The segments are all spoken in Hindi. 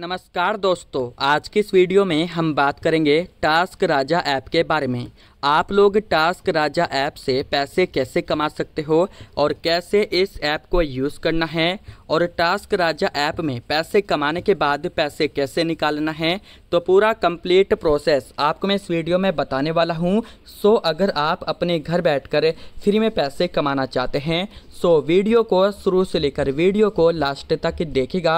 नमस्कार दोस्तों आज की इस वीडियो में हम बात करेंगे टास्क राजा ऐप के बारे में आप लोग टास्क राजा ऐप से पैसे कैसे कमा सकते हो और कैसे इस ऐप को यूज़ करना है और टास्क राजा ऐप में पैसे कमाने के बाद पैसे कैसे निकालना है तो पूरा कंप्लीट प्रोसेस आपको मैं इस वीडियो में बताने वाला हूं सो अगर आप अपने घर बैठकर फ्री में पैसे कमाना चाहते हैं सो वीडियो को शुरू से लेकर वीडियो को लास्ट तक देखेगा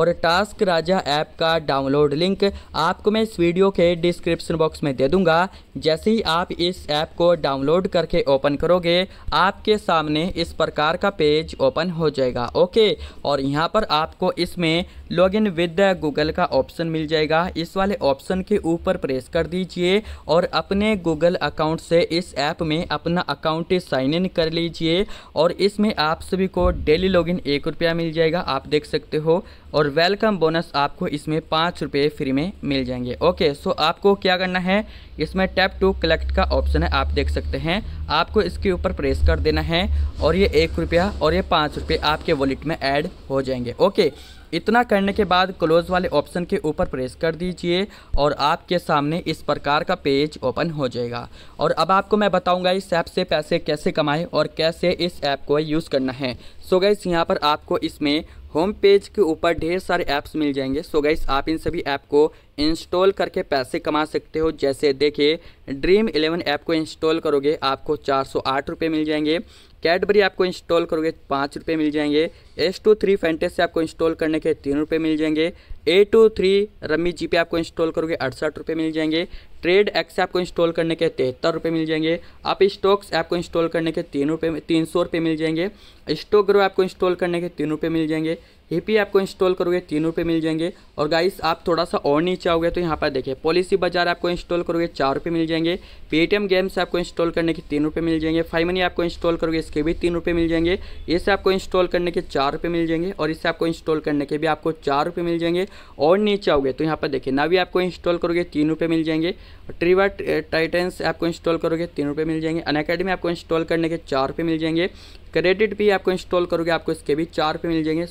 और टास्क राजा ऐप का डाउनलोड लिंक आपको मैं इस वीडियो के डिस्क्रिप्शन बॉक्स में दे दूँगा जैसे ही आप इस ऐप को डाउनलोड करके ओपन करोगे आपके सामने इस प्रकार का पेज ओपन हो जाएगा ओके और यहाँ पर आपको इसमें लॉग इन विद गूगल का ऑप्शन मिल जाएगा इस वाले ऑप्शन के ऊपर प्रेस कर दीजिए और अपने गूगल अकाउंट से इस ऐप में अपना अकाउंट साइन इन कर लीजिए और इसमें आप सभी को डेली लॉगिन एक रुपया मिल जाएगा आप देख सकते हो और वेलकम बोनस आपको इसमें पाँच रुपये फ्री में मिल जाएंगे ओके सो आपको क्या करना है इसमें टैप टू कलेक्ट का ऑप्शन है आप देख सकते हैं आपको इसके ऊपर प्रेस कर देना है और ये एक रुपया और ये पाँच रुपये आपके वॉलेट में ऐड हो जाएंगे ओके इतना करने के बाद क्लोज वाले ऑप्शन के ऊपर प्रेस कर दीजिए और आपके सामने इस प्रकार का पेज ओपन हो जाएगा और अब आपको मैं बताऊंगा इस ऐप से पैसे कैसे कमाएं और कैसे इस ऐप को यूज़ करना है सो गैस यहाँ पर आपको इसमें होम पेज के ऊपर ढेर सारे ऐप्स मिल जाएंगे सो गैस आप इन सभी ऐप को इंस्टॉल करके पैसे कमा सकते हो जैसे देखिए ड्रीम इलेवन ऐप को इंस्टॉल करोगे आपको चार सौ मिल जाएंगे कैडबरी आपको इंस्टॉल करोगे पाँच रुपये मिल जाएंगे एस टू थ्री से आपको इंस्टॉल करने के तीन रुपये मिल जाएंगे ए टू थ्री रमी जी पे आपको इंस्टॉल करोगे अड़सठ रुपये मिल जाएंगे ट्रेड एक्स आपको इंस्टॉल करने के तिहत्तर रुपये मिल जाएंगे आप स्टॉक्स ऐप को इंस्टॉल करने के तीन रुपये तीन सौ रुपये मिल जाएंगे स्टॉक ग्रो आपको इंस्टॉल करने के तीन रुपये मिल जाएंगे ए आपको इंस्टॉल करोगे तीन रुपये मिल जाएंगे और गाइस आप थोड़ा सा और नीचे आओगे तो यहाँ पर देखिए पॉलिसी बाजार आपको इंस्टॉल करोगे चार रुपये मिल जाएंगे पेटीएम गेम्स आपको इंस्टॉल करने के तीन रुपये मिल जाएंगे फाइव मनी आपको इंस्टॉल करोगे इसके भी तीन रुपये मिल जाएंगे इसे आपको इंस्टॉल करने के चार रुपये मिल जाएंगे और इसे आपको इंस्टॉल करने के भी आपको चार रुपये मिल जाएंगे और नीचे आओगे तो यहाँ पर देखिए ना भी आपको इंस्टॉल करोगे तीन रुपये मिल जाएंगे ट्रीवा टाइटेंस आपको इंस्टॉल करोगे तीन रुपये मिल जाएंगे अन अकेडमी आपको इंस्टॉल करने के चार रुपये मिल जाएंगे क्रेडिट भी आपको इंस्टॉल करोगे आपको इसके भी चार रुपये मिल जाएंगे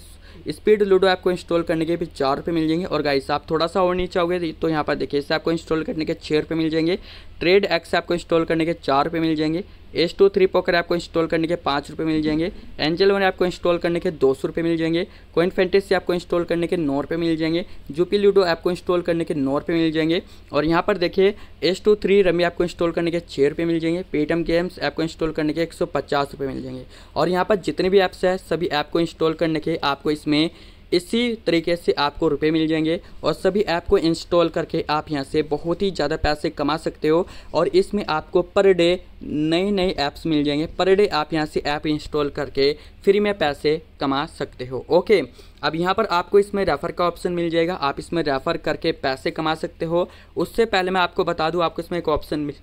स्पीड लूडो आपको इंस्टॉल करने के भी चार रुपये मिल जाएंगे और गाइस आप थोड़ा सा और नीचे आओगे तो यहाँ पर देखिए इसे आपको इंस्टॉल करने के छः रुपये मिल जाएंगे ट्रेड एक्स आपको इंस्टॉल करने के चार रुपये मिल जाएंगे एस टू थ्री पोकर आपको इंस्टॉल करने के पाँच रुपये मिल जाएंगे एंजल वन आपको इंस्टॉल करने के दो सौ रुपये मिल जाएंगे कोइन फैंटेसी आपको इंस्टॉल करने के नौ रुपये मिल जाएंगे जूपी लूडो आपको इंस्टॉल करने के नौ रुपये मिल जाएंगे और यहाँ पर देखिए एस टू थ्री रमी आपको इंस्टॉल करने के छः रुपये मिल जाएंगे पेटीएम गेम्स आपको इंस्टॉल करने के एक सौ पचास रुपये मिल जाएंगे और यहाँ पर जितने भी ऐप्स हैं सभी ऐप को इंस्टॉल करने के आपको इसमें इसी तरीके से आपको रुपए मिल जाएंगे और सभी ऐप को इंस्टॉल करके आप यहाँ से बहुत ही ज़्यादा पैसे कमा सकते हो और इसमें आपको पर डे नए नए ऐप्स मिल जाएंगे पर डे आप यहाँ से ऐप इंस्टॉल करके फ्री में पैसे कमा सकते हो ओके अब यहाँ पर आपको इसमें रेफ़र का ऑप्शन मिल जाएगा आप इसमें रेफ़र करके पैसे कमा सकते हो उससे पहले मैं आपको बता दूँ आपको इसमें एक ऑप्शन मिल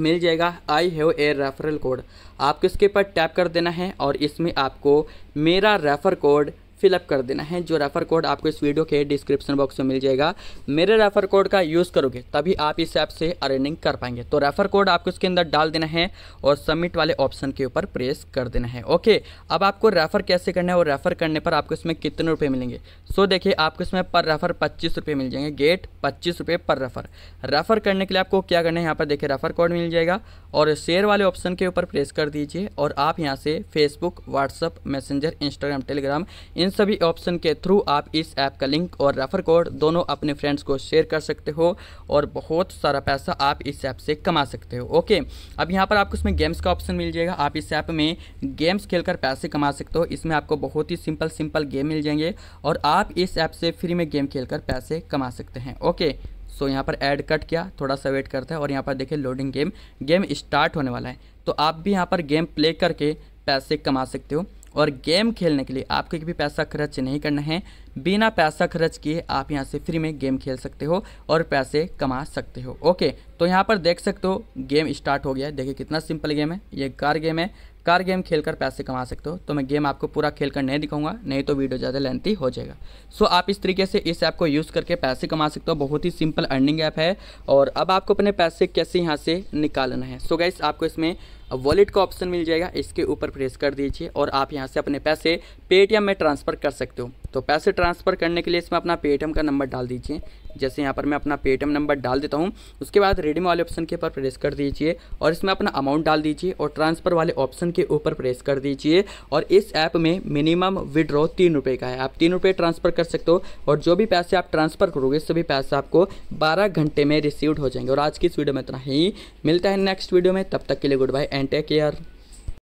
मिल जाएगा I have a referral code आपको इसके ऊपर टैप कर देना है और इसमें आपको मेरा रेफ़र कोड फिलअप कर देना है जो रेफ़र कोड आपको इस वीडियो के डिस्क्रिप्शन बॉक्स में मिल जाएगा मेरे रेफ़र कोड का यूज़ करोगे तभी आप इस ऐप से अर्निंग कर पाएंगे तो रेफ़र कोड आपको इसके अंदर डाल देना है और सबमिट वाले ऑप्शन के ऊपर प्रेस कर देना है ओके अब आपको रेफ़र कैसे करना है और रेफ़र करने पर आपको इसमें कितने रुपये मिलेंगे सो देखिए आपको इसमें पर रेफ़र पच्चीस रुपये मिल जाएंगे गेट पच्चीस रुपये पर रेफ़र रेफ़र करने के लिए आपको क्या करना है यहाँ पर देखिए रेफ़र कोड मिल जाएगा और शेयर वाले ऑप्शन के ऊपर प्रेस कर दीजिए और आप यहाँ से Facebook WhatsApp messenger Instagram Telegram इन इन सभी ऑप्शन के थ्रू आप इस ऐप का लिंक और रेफर कोड दोनों अपने फ्रेंड्स को शेयर कर सकते हो और बहुत सारा पैसा आप इस ऐप से कमा सकते हो ओके अब यहाँ पर आपको इसमें गेम्स का ऑप्शन मिल जाएगा आप इस ऐप में गेम्स खेलकर पैसे कमा सकते हो इसमें आपको बहुत ही सिंपल सिंपल गेम मिल जाएंगे और आप इस ऐप से फ्री में गेम खेल पैसे कमा सकते हैं ओके सो यहाँ पर ऐड कट किया थोड़ा सा वेट करता है और यहाँ पर देखिए लोडिंग गेम गेम स्टार्ट होने वाला है तो आप भी यहाँ पर गेम प्ले करके पैसे कमा सकते हो और गेम खेलने के लिए आपको भी पैसा खर्च नहीं करना है बिना पैसा खर्च किए आप यहाँ से फ्री में गेम खेल सकते हो और पैसे कमा सकते हो ओके तो यहाँ पर देख सकते हो गेम स्टार्ट हो गया है देखिए कितना सिंपल गेम है ये कार गेम है कार गेम खेलकर पैसे कमा सकते हो तो मैं गेम आपको पूरा खेलकर नहीं दिखाऊंगा नहीं तो वीडियो ज़्यादा लेंथी हो जाएगा सो आप इस तरीके से इस ऐप को यूज़ करके पैसे कमा सकते हो बहुत ही सिंपल अर्निंग ऐप है और अब आपको अपने पैसे कैसे यहाँ से निकालना है सो गैस गाइस आपको इसमें वॉलेट का ऑप्शन मिल जाएगा इसके ऊपर प्रेस कर दीजिए और आप यहाँ से अपने पैसे पेटीएम में ट्रांसफ़र कर सकते हो तो पैसे ट्रांसफ़र करने के लिए इसमें अपना पेटीएम का नंबर डाल दीजिए जैसे यहाँ पर मैं अपना पेटीएम नंबर डाल देता हूँ उसके बाद रेडीम वाले ऑप्शन के ऊपर प्रेस कर दीजिए और इसमें अपना अमाउंट डाल दीजिए और ट्रांसफ़र वाले ऑप्शन के ऊपर प्रेस कर दीजिए और इस ऐप में मिनिमम विड्रॉ तीन रुपये का है आप तीन रुपये ट्रांसफ़र कर सकते हो और जो भी पैसे आप ट्रांसफ़र करोगे सभी पैसे आपको बारह घंटे में रिसीव हो जाएंगे और आज की इस वीडियो में इतना ही मिलता है नेक्स्ट वीडियो में तब तक के लिए goodbye and take care